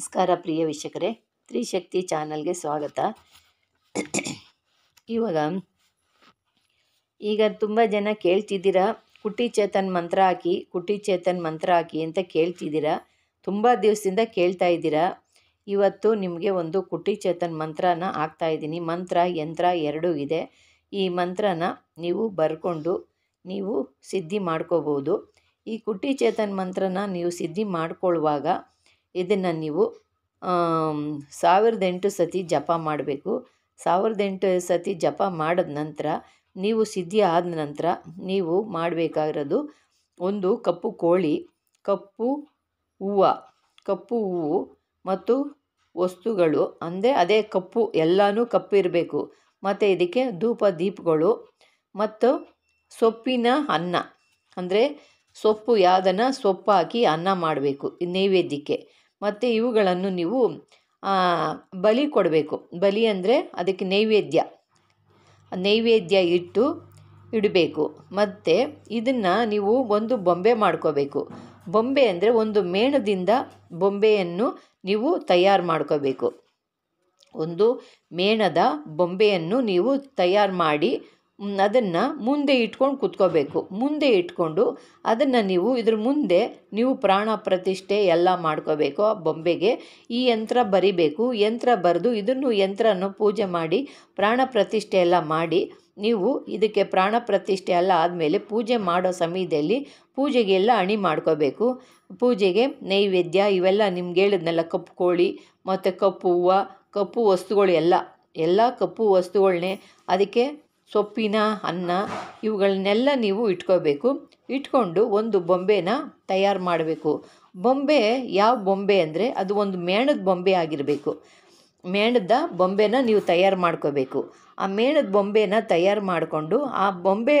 ನಮಸ್ಕಾರ ಪ್ರಿಯ ವೀಕ್ಷಕರೇ ತ್ರಿಶಕ್ತಿ ಚಾನಲ್ಗೆ ಸ್ವಾಗತ ಇವಾಗ ಈಗ ತುಂಬ ಜನ ಕೇಳ್ತಿದ್ದೀರಾ ಕುಟ್ಟಿ ಚೇತನ್ ಮಂತ್ರ ಹಾಕಿ ಕುಟಿ ಚೇತನ್ ಮಂತ್ರ ಹಾಕಿ ಅಂತ ಕೇಳ್ತಿದ್ದೀರಾ ತುಂಬ ದಿವಸದಿಂದ ಕೇಳ್ತಾ ಇದ್ದೀರಾ ಇವತ್ತು ನಿಮಗೆ ಒಂದು ಕುಟ್ಟಿ ಚೇತನ್ ಮಂತ್ರನ ಹಾಕ್ತಾ ಇದ್ದೀನಿ ಮಂತ್ರ ಯಂತ್ರ ಎರಡೂ ಇದೆ ಈ ಮಂತ್ರನ ನೀವು ಬರ್ಕೊಂಡು ನೀವು ಸಿದ್ಧಿ ಮಾಡ್ಕೋಬೋದು ಈ ಕುಟ್ಟಿ ಚೇತನ್ ಮಂತ್ರನ ನೀವು ಸಿದ್ಧಿ ಮಾಡಿಕೊಳ್ಳುವಾಗ ಇದನ್ನು ನೀವು ಸಾವಿರದ ಎಂಟು ಸತಿ ಜಪ ಮಾಡಬೇಕು ಸಾವಿರದ ಎಂಟು ಸತಿ ಜಪ ಮಾಡಿದ ನಂತರ ನೀವು ಸಿದ್ಧಿ ಆದ ನಂತರ ನೀವು ಮಾಡಬೇಕಾಗಿರೋದು ಒಂದು ಕಪ್ಪು ಕೋಳಿ ಕಪ್ಪು ಹೂವು ಕಪ್ಪು ಹೂವು ಮತ್ತು ವಸ್ತುಗಳು ಅಂದರೆ ಅದೇ ಕಪ್ಪು ಎಲ್ಲನೂ ಕಪ್ಪು ಇರಬೇಕು ಮತ್ತು ಇದಕ್ಕೆ ಧೂಪ ದೀಪಗಳು ಮತ್ತು ಸೊಪ್ಪಿನ ಅನ್ನ ಅಂದರೆ ಸೊಪ್ಪು ಯಾವುದನ್ನು ಸೊಪ್ಪು ಹಾಕಿ ಅನ್ನ ಮಾಡಬೇಕು ನೈವೇದ್ಯಕ್ಕೆ ಮತ್ತು ಇವುಗಳನ್ನು ನೀವು ಬಲಿ ಕೊಡಬೇಕು ಬಲಿ ಅಂದರೆ ಅದಕ್ಕೆ ನೈವೇದ್ಯ ನೈವೇದ್ಯ ಇಟ್ಟು ಇಡಬೇಕು ಮತ್ತು ಇದನ್ನು ನೀವು ಒಂದು ಬೊಂಬೆ ಮಾಡ್ಕೋಬೇಕು ಬೊಂಬೆ ಅಂದರೆ ಒಂದು ಮೇಣದಿಂದ ಬೊಂಬೆಯನ್ನು ನೀವು ತಯಾರು ಮಾಡ್ಕೋಬೇಕು ಒಂದು ಮೇಣದ ಬೊಂಬೆಯನ್ನು ನೀವು ತಯಾರು ಮಾಡಿ ಅದನ್ನು ಮುಂದೆ ಇಟ್ಕೊಂಡು ಕುತ್ಕೋಬೇಕು ಮುಂದೆ ಇಟ್ಕೊಂಡು ಅದನ್ನು ನೀವು ಇದ್ರ ಮುಂದೆ ನೀವು ಪ್ರಾಣ ಪ್ರತಿಷ್ಠೆ ಎಲ್ಲ ಮಾಡ್ಕೋಬೇಕು ಆ ಬೊಂಬೆಗೆ ಈ ಯಂತ್ರ ಬರಿಬೇಕು ಯಂತ್ರ ಬರೆದು ಇದನ್ನು ಯಂತ್ರನೂ ಪೂಜೆ ಮಾಡಿ ಪ್ರಾಣ ಪ್ರತಿಷ್ಠೆ ಎಲ್ಲ ಮಾಡಿ ನೀವು ಇದಕ್ಕೆ ಪ್ರಾಣ ಪ್ರತಿಷ್ಠೆ ಎಲ್ಲ ಆದಮೇಲೆ ಪೂಜೆ ಮಾಡೋ ಸಮಯದಲ್ಲಿ ಎಲ್ಲ ಅಣಿ ಮಾಡ್ಕೋಬೇಕು ಪೂಜೆಗೆ ನೈವೇದ್ಯ ಇವೆಲ್ಲ ನಿಮ್ಗೆ ಹೇಳಿದ್ನೆಲ್ಲ ಕಪ್ಪು ಕೋಳಿ ಮತ್ತು ಕಪ್ಪು ಹೂವು ಕಪ್ಪು ವಸ್ತುಗಳು ಎಲ್ಲ ಎಲ್ಲ ಕಪ್ಪು ವಸ್ತುಗಳನ್ನೇ ಅದಕ್ಕೆ ಸೊಪ್ಪಿನ ಅನ್ನ ಇವುಗಳನ್ನೆಲ್ಲ ನೀವು ಇಟ್ಕೋಬೇಕು ಇಟ್ಕೊಂಡು ಒಂದು ಬೊಂಬೆನ ತಯಾರು ಮಾಡಬೇಕು ಬೊಂಬೆ ಯಾವ ಬೊಂಬೆ ಅಂದರೆ ಅದು ಒಂದು ಮೇಣದ ಬೊಂಬೆ ಆಗಿರಬೇಕು ಮೇಣದ ಬೊಂಬೆನ ನೀವು ತಯಾರು ಮಾಡ್ಕೋಬೇಕು ಆ ಮೇಣದ ಬೊಂಬೆನ ತಯಾರು ಮಾಡಿಕೊಂಡು ಆ ಬೊಂಬೆ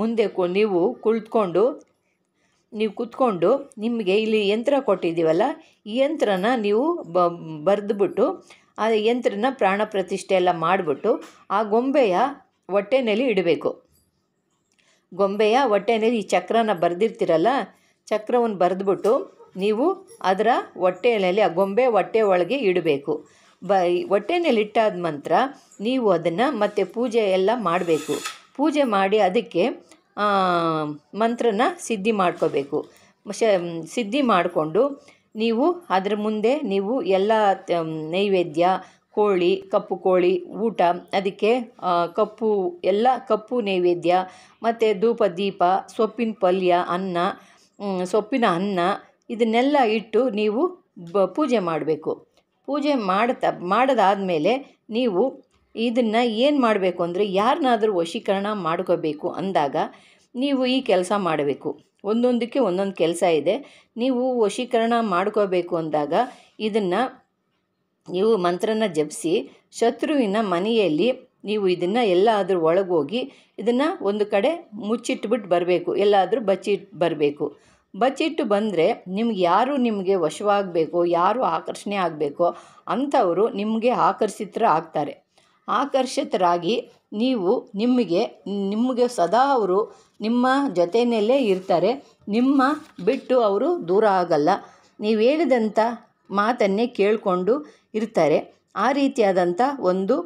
ಮುಂದೆ ನೀವು ಕುಳಿತುಕೊಂಡು ನೀವು ಕುತ್ಕೊಂಡು ನಿಮಗೆ ಇಲ್ಲಿ ಯಂತ್ರ ಕೊಟ್ಟಿದ್ದೀವಲ್ಲ ಈ ಯಂತ್ರನ ನೀವು ಬ ಬರೆದುಬಿಟ್ಟು ಆ ಯಂತ್ರನ ಪ್ರಾಣ ಪ್ರತಿಷ್ಠೆ ಎಲ್ಲ ಮಾಡಿಬಿಟ್ಟು ಆ ಗೊಂಬೆಯ ಹೊಟ್ಟೆನಲ್ಲಿ ಇಡಬೇಕು ಗೊಂಬೆಯ ಹೊಟ್ಟೆನೇಲಿ ಈ ಚಕ್ರನ ಬರೆದಿರ್ತೀರಲ್ಲ ಚಕ್ರವನ್ನು ಬರೆದ್ಬಿಟ್ಟು ನೀವು ಅದರ ಹೊಟ್ಟೆಯಲ್ಲಿ ಆ ಗೊಂಬೆ ಹೊಟ್ಟೆ ಒಳಗೆ ಇಡಬೇಕು ಬ ಹೊಟ್ಟೆನಲ್ಲಿ ಇಟ್ಟಾದ ನಂತರ ನೀವು ಅದನ್ನು ಮತ್ತೆ ಪೂಜೆ ಎಲ್ಲ ಮಾಡಬೇಕು ಪೂಜೆ ಮಾಡಿ ಅದಕ್ಕೆ ಮಂತ್ರನ ಸಿದ್ಧಿ ಮಾಡ್ಕೋಬೇಕು ಶ ಸಿದ್ಧಿ ಮಾಡಿಕೊಂಡು ನೀವು ಅದರ ಮುಂದೆ ನೀವು ಎಲ್ಲ ನೈವೇದ್ಯ ಕೋಳಿ ಕಪ್ಪು ಕೋಳಿ ಊಟ ಅದಕ್ಕೆ ಕಪ್ಪು ಎಲ್ಲ ಕಪ್ಪು ನೈವೇದ್ಯ ಮತ್ತು ಧೂಪ ದೀಪ ಸೊಪ್ಪಿನ ಪಲ್ಯ ಅನ್ನ ಸೊಪ್ಪಿನ ಅನ್ನ ಇದನ್ನೆಲ್ಲ ಇಟ್ಟು ನೀವು ಬ ಪೂಜೆ ಮಾಡಬೇಕು ಪೂಜೆ ಮಾಡ್ತಾ ಮಾಡೋದಾದ ನೀವು ಇದನ್ನು ಏನು ಮಾಡಬೇಕು ಅಂದರೆ ಯಾರನ್ನಾದರೂ ವಶೀಕರಣ ಮಾಡ್ಕೋಬೇಕು ಅಂದಾಗ ನೀವು ಈ ಕೆಲಸ ಮಾಡಬೇಕು ಒಂದೊಂದಕ್ಕೆ ಒಂದೊಂದು ಕೆಲಸ ಇದೆ ನೀವು ವಶೀಕರಣ ಮಾಡ್ಕೋಬೇಕು ಅಂದಾಗ ಇದನ್ನು ನೀವು ಮಂತ್ರನ ಜಪಿಸಿ ಶತ್ರುವಿನ ಮನೆಯಲ್ಲಿ ನೀವು ಇದನ್ನು ಎಲ್ಲಾದರೂ ಒಳಗೋಗಿ ಇದನ್ನು ಒಂದು ಕಡೆ ಮುಚ್ಚಿಟ್ಬಿಟ್ಟು ಬರಬೇಕು ಎಲ್ಲಾದರೂ ಬಚ್ಚಿಟ್ಟು ಬರಬೇಕು ಬಚ್ಚಿಟ್ಟು ಬಂದರೆ ನಿಮ್ಗೆ ಯಾರು ನಿಮಗೆ ವಶವಾಗಬೇಕೋ ಯಾರು ಆಕರ್ಷಣೆ ಆಗಬೇಕೋ ಅಂಥವರು ನಿಮಗೆ ಆಕರ್ಷಿತರ ಆಗ್ತಾರೆ ಆಕರ್ಷಿತರಾಗಿ ನೀವು ನಿಮಗೆ ನಿಮಗೆ ಸದಾ ಅವರು ನಿಮ್ಮ ಜೊತೆಯಲ್ಲೇ ಇರ್ತಾರೆ ನಿಮ್ಮ ಬಿಟ್ಟು ಅವರು ದೂರ ಆಗಲ್ಲ ನೀವು ಹೇಳಿದಂಥ ಮಾತನ್ನೇ ಕೇಳಿಕೊಂಡು ಇರ್ತಾರೆ ಆ ರೀತಿಯಾದಂಥ ಒಂದು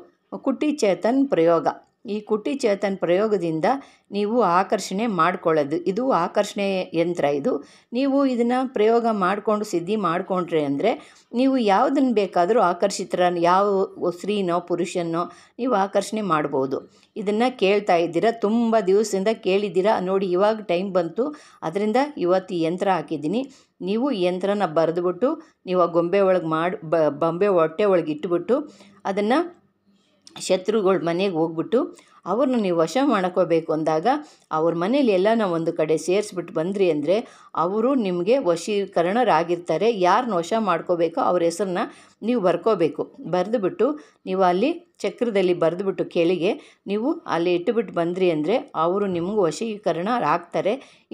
ಚೇತನ್ ಪ್ರಯೋಗ ಈ ಚೇತನ್ ಪ್ರಯೋಗದಿಂದ ನೀವು ಆಕರ್ಷಣೆ ಮಾಡ್ಕೊಳ್ಳೋದು ಇದು ಆಕರ್ಷಣೆ ಯಂತ್ರ ಇದು ನೀವು ಇದನ್ನು ಪ್ರಯೋಗ ಮಾಡಿಕೊಂಡು ಸಿದ್ಧಿ ಮಾಡಿಕೊಂಡ್ರೆ ಅಂದರೆ ನೀವು ಯಾವುದನ್ನು ಬೇಕಾದರೂ ಆಕರ್ಷಿತರ ಯಾವ ಸ್ತ್ರೀನೋ ಪುರುಷನೋ ನೀವು ಆಕರ್ಷಣೆ ಮಾಡ್ಬೋದು ಇದನ್ನು ಕೇಳ್ತಾ ಇದ್ದೀರಾ ತುಂಬ ದಿವಸದಿಂದ ಕೇಳಿದ್ದೀರಾ ನೋಡಿ ಇವಾಗ ಟೈಮ್ ಬಂತು ಅದರಿಂದ ಇವತ್ತು ಈ ಯಂತ್ರ ಹಾಕಿದ್ದೀನಿ ನೀವು ಈ ಯಂತ್ರನ ಬರೆದುಬಿಟ್ಟು ನೀವು ಆ ಗೊಂಬೆ ಒಳಗೆ ಮಾಡಿ ಬೊಂಬೆ ಹೊಟ್ಟೆ ಒಳಗೆ ಇಟ್ಬಿಟ್ಟು ಅದನ್ನು ಶತ್ರುಗಳ ಮನೆಗೆ ಹೋಗ್ಬಿಟ್ಟು ಅವ್ರನ್ನ ನೀವು ವಶ ಮಾಡ್ಕೋಬೇಕು ಅಂದಾಗ ಅವ್ರ ಮನೇಲಿ ನಾವು ಒಂದು ಕಡೆ ಸೇರಿಸ್ಬಿಟ್ಟು ಬಂದ್ರಿ ಅಂದರೆ ಅವರು ನಿಮಗೆ ವಶೀಕರಣರಾಗಿರ್ತಾರೆ ಯಾರನ್ನ ವಶ ಮಾಡ್ಕೋಬೇಕೋ ಅವ್ರ ಹೆಸರನ್ನ ನೀವು ಬರ್ಕೋಬೇಕು ಬರೆದುಬಿಟ್ಟು ನೀವು ಅಲ್ಲಿ ಚಕ್ರದಲ್ಲಿ ಬರೆದುಬಿಟ್ಟು ಕೆಳಗೆ ನೀವು ಅಲ್ಲಿ ಇಟ್ಟುಬಿಟ್ಟು ಬಂದ್ರಿ ಅಂದರೆ ಅವರು ನಿಮಗೂ ವಶೀಕರಣ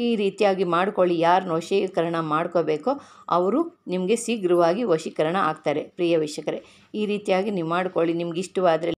ಈ ರೀತಿಯಾಗಿ ಮಾಡ್ಕೊಳ್ಳಿ ಯಾರನ್ನ ವಶೀಕರಣ ಮಾಡ್ಕೋಬೇಕೋ ಅವರು ನಿಮಗೆ ಶೀಘ್ರವಾಗಿ ವಶೀಕರಣ ಆಗ್ತಾರೆ ಪ್ರಿಯ ವೀಕ್ಷಕರೇ ಈ ರೀತಿಯಾಗಿ ನೀವು ಮಾಡ್ಕೊಳ್ಳಿ ನಿಮ್ಗೆ ಇಷ್ಟವಾದರೆ